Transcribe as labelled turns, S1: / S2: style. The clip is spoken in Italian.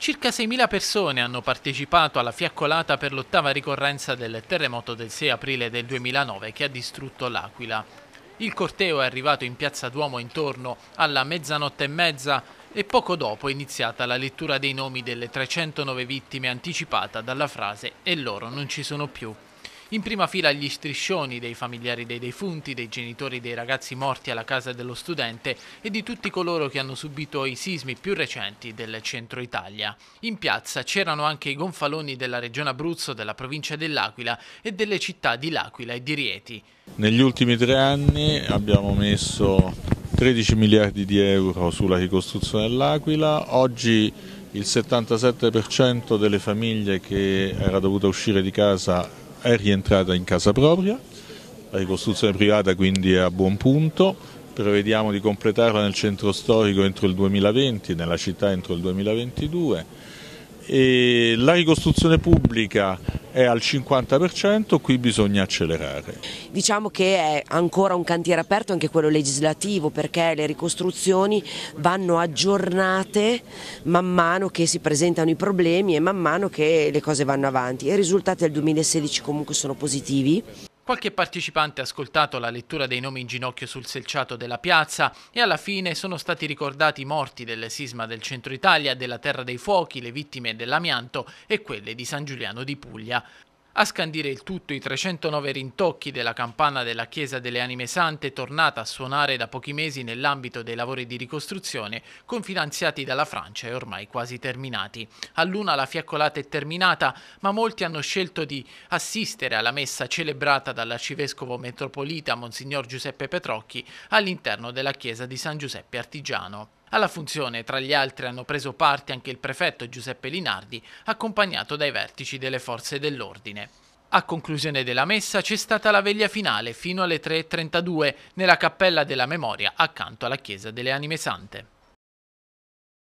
S1: Circa 6.000 persone hanno partecipato alla fiaccolata per l'ottava ricorrenza del terremoto del 6 aprile del 2009 che ha distrutto l'Aquila. Il corteo è arrivato in piazza Duomo intorno alla mezzanotte e mezza e poco dopo è iniziata la lettura dei nomi delle 309 vittime anticipata dalla frase «E loro non ci sono più». In prima fila gli striscioni dei familiari dei defunti, dei genitori dei ragazzi morti alla casa dello studente e di tutti coloro che hanno subito i sismi più recenti del centro Italia. In piazza c'erano anche i gonfaloni della regione Abruzzo, della provincia dell'Aquila e delle città di L'Aquila e di Rieti.
S2: Negli ultimi tre anni abbiamo messo 13 miliardi di euro sulla ricostruzione dell'Aquila, oggi il 77% delle famiglie che era dovuta uscire di casa è rientrata in casa propria, la ricostruzione privata quindi è a buon punto, prevediamo di completarla nel centro storico entro il 2020, nella città entro il 2022 e la ricostruzione pubblica è al 50%, qui bisogna accelerare.
S3: Diciamo che è ancora un cantiere aperto anche quello legislativo perché le ricostruzioni vanno aggiornate man mano che si presentano i problemi e man mano che le cose vanno avanti. I risultati del 2016 comunque sono positivi
S1: Qualche partecipante ha ascoltato la lettura dei nomi in ginocchio sul selciato della piazza e alla fine sono stati ricordati i morti del sisma del centro Italia, della Terra dei Fuochi, le vittime dell'amianto e quelle di San Giuliano di Puglia. A scandire il tutto i 309 rintocchi della campana della Chiesa delle Anime Sante tornata a suonare da pochi mesi nell'ambito dei lavori di ricostruzione confinanziati dalla Francia e ormai quasi terminati. All'una la fiaccolata è terminata ma molti hanno scelto di assistere alla messa celebrata dall'arcivescovo metropolita Monsignor Giuseppe Petrocchi all'interno della Chiesa di San Giuseppe Artigiano. Alla funzione, tra gli altri, hanno preso parte anche il prefetto Giuseppe Linardi, accompagnato dai vertici delle forze dell'ordine. A conclusione della messa c'è stata la veglia finale fino alle 3.32 nella Cappella della Memoria accanto alla Chiesa delle Anime Sante.